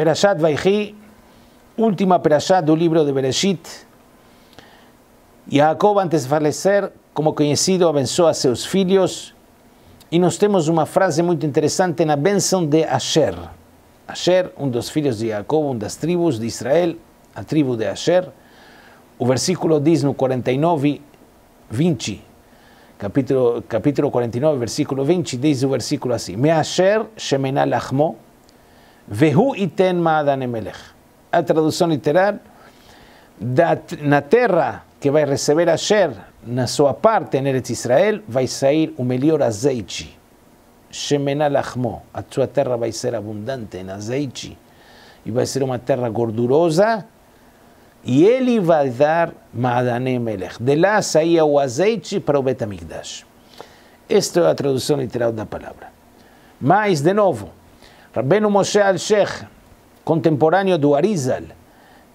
Perashat Vaihi, última Perashat do livro de Bereshit. E Jacob, antes de falecer, como conhecido, abençoa seus filhos. E nós temos uma frase muito interessante na bênção de Asher. Asher, um dos filhos de Jacob, uma das tribos de Israel, a tribo de Asher. O versículo diz no 49, 20, capítulo, capítulo 49, versículo 20, diz o versículo assim: Me Asher Shemenah Lachmo, Vehu iten Maadanemelech. A tradução literal, da, na terra que vai receber Asher, na sua parte, em Eretz Israel, vai sair o melhor azeite. Shemena lachmo. A sua terra vai ser abundante em azeite. E vai ser uma terra gordurosa. E ele vai dar ma'adanemelech. De lá saía o azeite para o Betamigdash. Esta é a tradução literal da palavra. Mas, de novo, Rabbeinu Moshe al-Sheikh, contemporâneo do Arizal,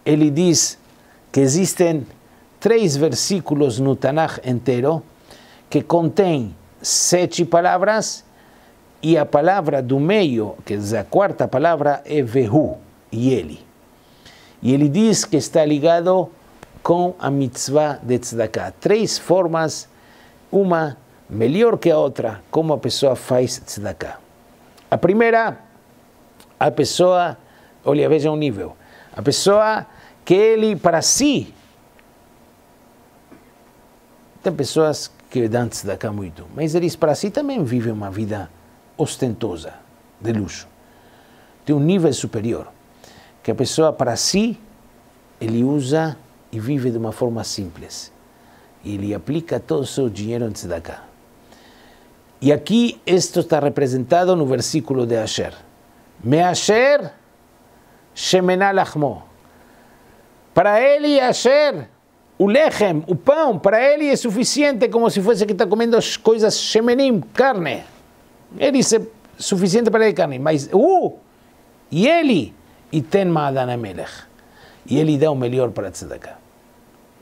ele diz que existem três versículos no Tanakh inteiro que contém sete palavras e a palavra do meio, que é a quarta palavra, é Vehu, e ele. E ele diz que está ligado com a mitzvah de tzedakah. Três formas, uma melhor que a outra, como a pessoa faz tzedakah. A primeira a pessoa, olha, veja o nível, a pessoa que ele, para si, tem pessoas que da cá muito, mas eles para si também vivem uma vida ostentosa, de luxo, Tem um nível superior, que a pessoa para si, ele usa e vive de uma forma simples, e ele aplica todo o seu dinheiro antes da cá. E aqui isto está representado no versículo de Asher. Me Measher Shemenalachmo. Para él y ayer, ulejem, upam, para él es suficiente como si fuese que está comiendo cosas shemenim, carne. Él dice suficiente para él carne. Uh, y Eli, y ten ma'adan amelech. Y Eli da un mejor para tzedakah.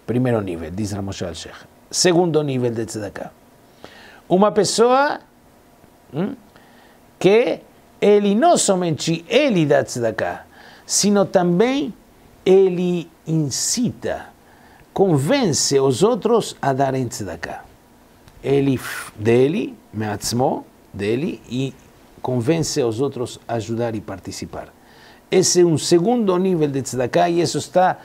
Primero nivel, dice Ramoshe al Sheikh. Segundo nivel de tzedakah. Una persona que ele não somente ele dá tzedakah, sino também ele incita, convence os outros a darem tzedakah. Ele, dele, meatzmo, dele, e convence os outros a ajudar e participar. Esse é um segundo nível de tzedakah e isso está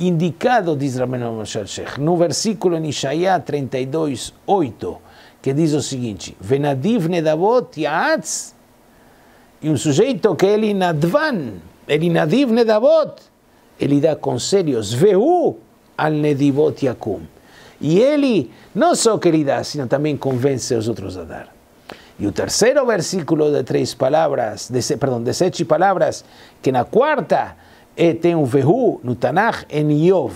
indicado, diz Rabbeinu Moshe Sheikh, no versículo em Isaías 32, 8, que diz o seguinte, Venadiv nedavot ya'atz y un sujeto que el inadvan, el inadiv él él con serios, Veu al nedivot yakum. Y él, no solo que da, sino también convence a los otros a dar. Y el tercero versículo de tres palabras, de, perdón, de seis palabras, que en la cuarta tiene un Vehu, Nutanach, en Yov.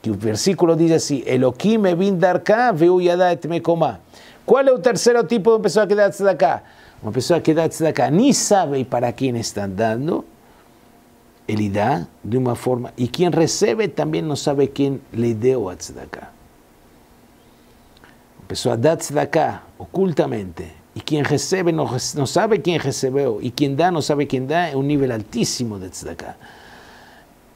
Que el versículo dice así: Elohim evin darka, veu yada et mekoma. ¿Cuál es el tercer tipo de persona que da de acá? Una persona que da acá ni sabe para quién están dando, él da de una forma. Y quien recibe también no sabe quién le dio a tzedakah. Empezó persona da tzedakah ocultamente. Y quien recibe no, sabe quién recibió. Y quien da no sabe quién da. Es un nivel altísimo de tzedakah.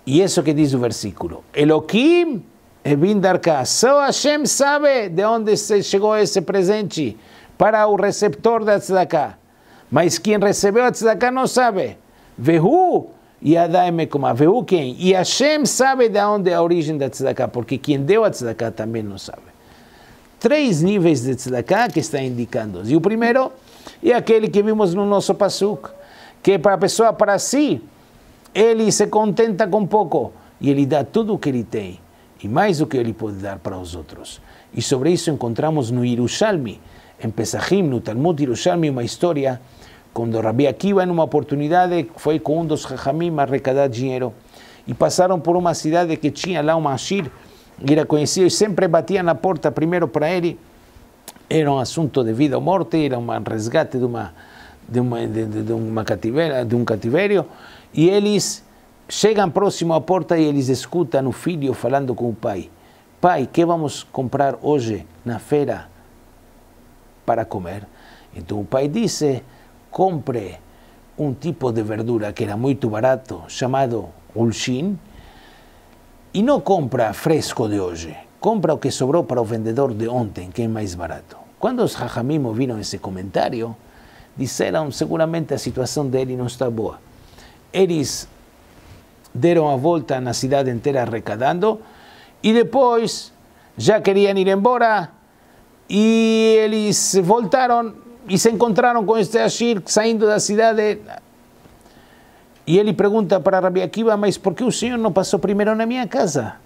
Y eso que dice el versículo. Elohim Evin Darka. so Hashem sabe de dónde se llegó ese presente. para o receptor da tzedakah. Mas quem recebeu a tzedakah não sabe. Vehu Yadaim Ekumah. Vehu quem? E Hashem sabe de onde é a origem da tzedakah, porque quem deu a tzedakah também não sabe. Três níveis de tzedakah que está indicando. E o primeiro é aquele que vimos no nosso pasuk, que é para a pessoa, para si, ele se contenta com pouco e ele dá tudo o que ele tem e mais do que ele pode dar para os outros e sobre isso encontramos no Yerushalmi, em Pesachim no Talmud Yerushalmi, uma história quando Rabbi Akiva em uma oportunidade, foi com um dos jajamim a arrecadar dinheiro e passaram por uma cidade que tinha lá uma ashir e era conhecido e sempre batia na porta primeiro para ele era um assunto de vida ou morte era um resgate de uma de, uma, de, de, uma de um cativerio e eles chegam próximo à porta e eles escutam o filho falando com o pai Pai, que vamos comprar hoje na feira para comer? Então o pai disse: compre um tipo de verdura que era muito barato, chamado ulxin, e não compra fresco de hoje, compra o que sobrou para o vendedor de ontem, que é mais barato. Quando os jajamimos ouviram esse comentário, disseram seguramente a situação dele não está boa. Eles deram a volta na cidade inteira arrecadando, e depois já queriam ir embora e eles voltaram e se encontraram com este Ashir saindo da cidade. E ele pergunta para Rabi Akiva, mas por que o senhor não passou primeiro na minha casa?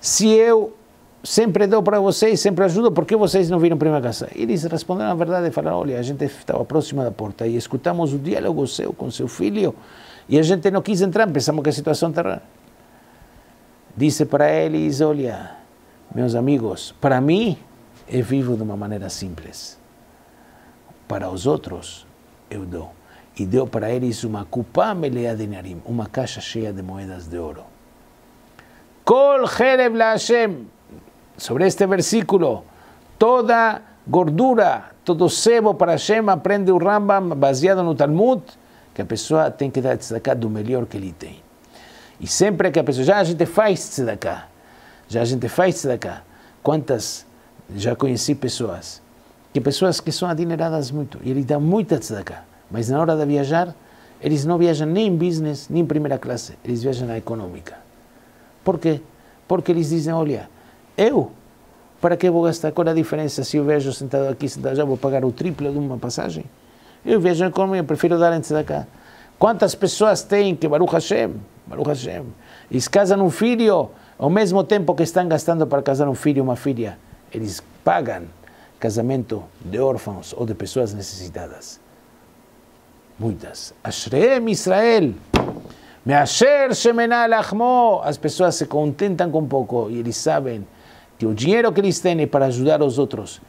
Se eu sempre dou para vocês, sempre ajudo, por que vocês não viram primeiro casa? Eles responderam a verdade e falaram, olha, a gente estava próxima da porta e escutamos o diálogo seu com seu filho e a gente não quis entrar, pensamos que a situação estava disse para eles: Olha, meus amigos, para mim eu vivo de uma maneira simples. Para os outros eu dou. E deu para eles uma cupa melea de narim, uma caixa cheia de moedas de ouro. Kol Jereb Hashem. Sobre este versículo, toda gordura, todo sebo para Hashem, aprende o Rambam baseado no Talmud, que a pessoa tem que destacar do melhor que ele tem. E sempre que a pessoa, já a gente faz cá, já a gente faz cá. Quantas, já conheci pessoas, que pessoas que são adineradas muito, e ele dá muita cá, mas na hora de viajar, eles não viajam nem em business, nem em primeira classe, eles viajam na econômica. Por quê? Porque eles dizem, olha, eu, para que vou gastar? Qual a diferença se eu vejo sentado aqui, sentado já, vou pagar o triplo de uma passagem? Eu viajo na econômica, prefiro dar antes cá. Quantas pessoas têm que Baruch Hashem Baruch Hashem. E casam um filho, ao mesmo tempo que estão gastando para casar um filho e uma filha, eles pagam casamento de órfãos ou de pessoas necessitadas. Muitas. Ashreem Israel. Measher Shemena Lachmo. As pessoas se contentam com pouco e eles sabem que o dinheiro que eles têm é para ajudar os outros.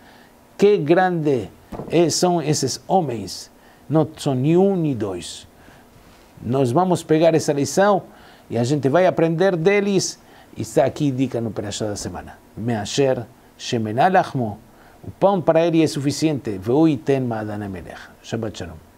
Que grande eh, são esses homens. Não são nem um ni dois. Nós vamos pegar essa lição e a gente vai aprender deles. E está aqui dica no Perachá da semana. Measher Shemenal Achmo. O pão para ele é suficiente. veu Veoiten Ma'adanemelech. Shabbat Shalom.